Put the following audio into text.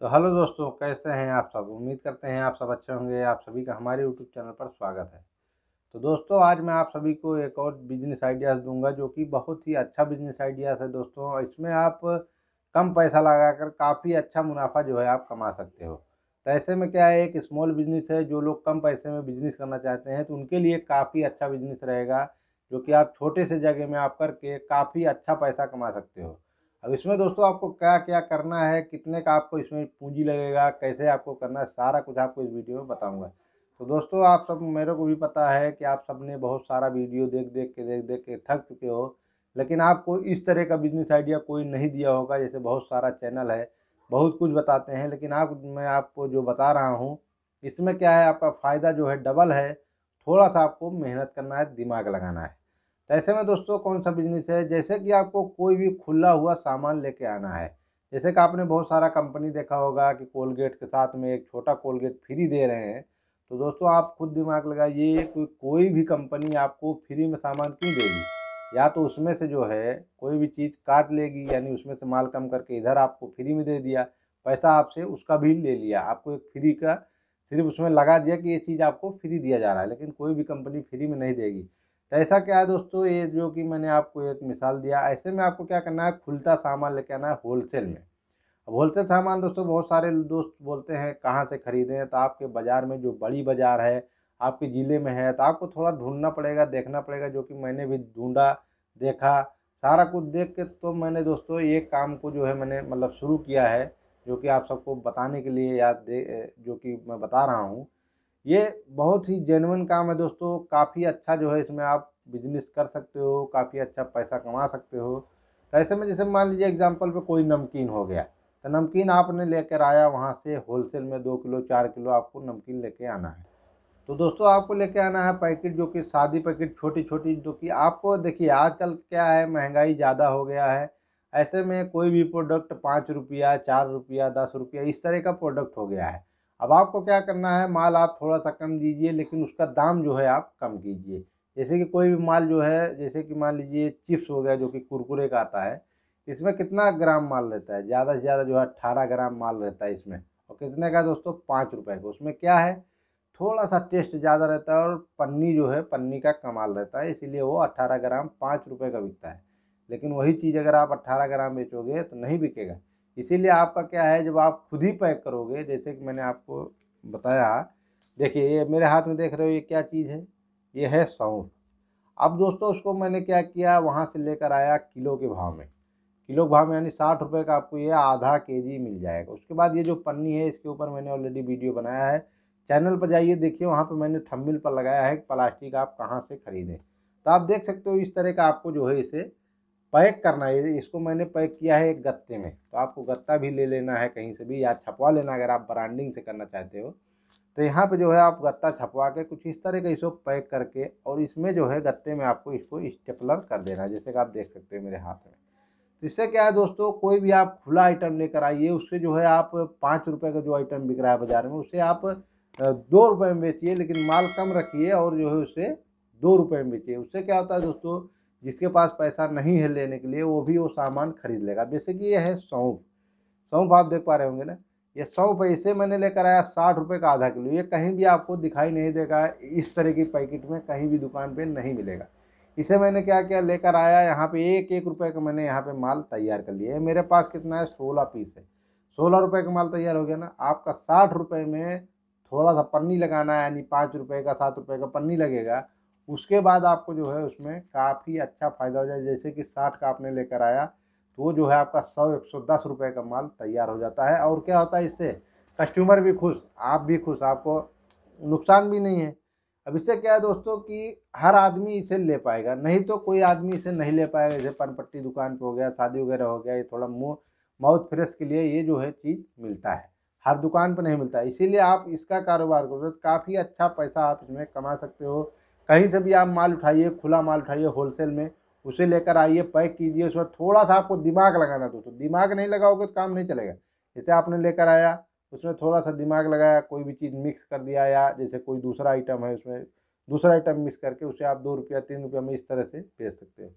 तो हेलो दोस्तों कैसे हैं आप सब उम्मीद करते हैं आप सब अच्छे होंगे आप सभी का हमारे यूट्यूब चैनल पर स्वागत है तो दोस्तों आज मैं आप सभी को एक और बिजनेस आइडियाज़ दूंगा जो कि बहुत ही अच्छा बिजनेस आइडियाज़ है दोस्तों इसमें आप कम पैसा लगाकर काफ़ी अच्छा मुनाफा जो है आप कमा सकते हो तो ऐसे में क्या है एक स्मॉल बिजनेस है जो लोग कम पैसे में बिजनेस करना चाहते हैं तो उनके लिए काफ़ी अच्छा बिजनेस रहेगा जो कि आप छोटे से जगह में आप करके काफ़ी अच्छा पैसा कमा सकते हो अब इसमें दोस्तों आपको क्या क्या करना है कितने का आपको इसमें पूंजी लगेगा कैसे आपको करना है सारा कुछ आपको इस वीडियो में बताऊंगा तो दोस्तों आप सब मेरे को भी पता है कि आप सबने बहुत सारा वीडियो देख देख के देख देख के थक चुके हो लेकिन आपको इस तरह का बिजनेस आइडिया कोई नहीं दिया होगा जैसे बहुत सारा चैनल है बहुत कुछ बताते हैं लेकिन आप मैं आपको जो बता रहा हूँ इसमें क्या है आपका फ़ायदा जो है डबल है थोड़ा सा आपको मेहनत करना है दिमाग लगाना है तो ऐसे में दोस्तों कौन सा बिजनेस है जैसे कि आपको कोई भी खुला हुआ सामान लेके आना है जैसे कि आपने बहुत सारा कंपनी देखा होगा कि कोलगेट के साथ में एक छोटा कोलगेट फ्री दे रहे हैं तो दोस्तों आप खुद दिमाग लगाइए कि कोई भी कंपनी आपको फ्री में सामान क्यों देगी या तो उसमें से जो है कोई भी चीज़ काट लेगी यानी उसमें से माल कम करके इधर आपको फ्री में दे दिया पैसा आपसे उसका भी ले लिया आपको एक फ्री का सिर्फ उसमें लगा दिया कि ये चीज़ आपको फ्री दिया जा रहा है लेकिन कोई भी कंपनी फ्री में नहीं देगी तो ऐसा क्या है दोस्तों ये जो कि मैंने आपको एक मिसाल दिया ऐसे में आपको क्या करना है खुलता सामान लेके आना है होलसेल में अब होलसेल सामान दोस्तों बहुत सारे दोस्त बोलते हैं कहाँ से ख़रीदें तो आपके बाज़ार में जो बड़ी बाज़ार है आपके ज़िले में है तो आपको थोड़ा ढूंढना पड़ेगा देखना पड़ेगा जो कि मैंने भी ढूँढा देखा सारा कुछ देख के तो मैंने दोस्तों ये काम को जो है मैंने मतलब शुरू किया है जो कि आप सबको बताने के लिए या दे जो कि मैं बता रहा हूँ ये बहुत ही जेनवन काम है दोस्तों काफ़ी अच्छा जो है इसमें आप बिजनेस कर सकते हो काफ़ी अच्छा पैसा कमा सकते हो तो ऐसे में जैसे मान लीजिए एग्जाम्पल पे कोई नमकीन हो गया तो नमकीन आपने लेकर आया वहाँ से होलसेल में दो किलो चार किलो आपको नमकीन लेके आना है तो दोस्तों आपको लेके आना है पैकेट जो कि सादी पैकेट छोटी छोटी जो कि आपको देखिए आजकल क्या है महंगाई ज़्यादा हो गया है ऐसे में कोई भी प्रोडक्ट पाँच रुपया चार रुपया दस रुपया इस तरह का प्रोडक्ट हो गया है अब आपको क्या करना है माल आप थोड़ा सा कम दीजिए लेकिन उसका दाम जो है आप कम कीजिए जैसे कि कोई भी माल जो है जैसे कि मान लीजिए चिप्स हो गया जो कि कुरकुरे का आता है इसमें कितना ग्राम माल रहता है ज़्यादा से ज़्यादा जो है अट्ठारह ग्राम माल रहता है इसमें और कितने का दोस्तों पाँच रुपये का उसमें क्या है थोड़ा सा टेस्ट ज़्यादा रहता है और पन्नी जो है पन्नी का कमाल रहता है इसीलिए वो अट्ठारह ग्राम पाँच रुपये का बिकता है लेकिन वही चीज़ अगर आप अट्ठारह ग्राम बेचोगे तो नहीं बिकेगा इसीलिए आपका क्या है जब आप खुद ही पैक करोगे जैसे कि मैंने आपको बताया देखिए ये मेरे हाथ में देख रहे हो ये क्या चीज़ है ये है सौंफ अब दोस्तों उसको मैंने क्या किया वहाँ से लेकर आया किलो के भाव में किलो के भाव में यानी साठ रुपये का आपको ये आधा के जी मिल जाएगा उसके बाद ये जो पन्नी है इसके ऊपर मैंने ऑलरेडी वीडियो बनाया है चैनल पर जाइए देखिए वहाँ पर मैंने थम्बिल पर लगाया है प्लास्टिक आप कहाँ से खरीदें तो आप देख सकते हो इस तरह का आपको जो है इसे पैक करना है इसको मैंने पैक किया है एक गत्ते में तो आपको गत्ता भी ले लेना है कहीं से भी या छपवा लेना अगर आप ब्रांडिंग से करना चाहते हो तो यहाँ पे जो है आप गत्ता छपवा के कुछ इस तरह का इसको पैक करके और इसमें जो है गत्ते में आपको इसको स्टेपलर कर देना है जैसे कि आप देख सकते हो मेरे हाथ में तो इससे क्या है दोस्तों कोई भी आप खुला आइटम लेकर आइए उससे जो है आप पाँच रुपये का जो आइटम बिक रहा है बाज़ार में उससे आप दो रुपये में बेचिए लेकिन माल कम रखिए और जो है उसे दो रुपये में बेचिए उससे क्या होता है दोस्तों जिसके पास पैसा नहीं है लेने के लिए वो भी वो सामान खरीद लेगा जैसे कि ये है सौंफ सौंफ आप देख पा रहे होंगे ना ये सौंफ इसे मैंने लेकर आया साठ रुपये का आधा किलो ये कहीं भी आपको दिखाई नहीं देगा इस तरह की पैकेट में कहीं भी दुकान पर नहीं मिलेगा इसे मैंने क्या किया लेकर आया यहाँ पे एक एक रुपये का मैंने यहाँ पे माल तैयार कर लिया मेरे पास कितना है सोलह पीस है सोलह रुपये का माल तैयार हो गया ना आपका साठ रुपये में थोड़ा सा पन्नी लगाना है यानी पाँच रुपये का सात रुपये का पन्नी लगेगा उसके बाद आपको जो है उसमें काफ़ी अच्छा फ़ायदा हो जाए जैसे कि साठ का आपने लेकर आया तो वो जो है आपका सौ एक सौ दस रुपये का माल तैयार हो जाता है और क्या होता है इससे कस्टमर भी खुश आप भी खुश आपको नुकसान भी नहीं है अब इससे क्या है दोस्तों कि हर आदमी इसे ले पाएगा नहीं तो कोई आदमी इसे नहीं ले पाएगा जैसे पनपट्टी दुकान पर हो गया शादी वगैरह हो गया ये थोड़ा मुँह माउथ फ्रेश के लिए ये जो है चीज़ मिलता है हर दुकान पर नहीं मिलता इसीलिए आप इसका कारोबार करो तो काफ़ी अच्छा पैसा आप इसमें कमा सकते हो कहीं से भी आप माल उठाइए खुला माल उठाइए होलसेल में उसे लेकर आइए पैक कीजिए उसमें थोड़ा सा आपको दिमाग लगाना दोस्तों दिमाग नहीं लगाओगे तो काम नहीं चलेगा जैसे आपने लेकर आया उसमें थोड़ा सा दिमाग लगाया कोई भी चीज़ मिक्स कर दिया या जैसे कोई दूसरा आइटम है उसमें दूसरा आइटम मिक्स करके उसे आप दो रुपया तीन रुपया में इस तरह से बेच सकते हो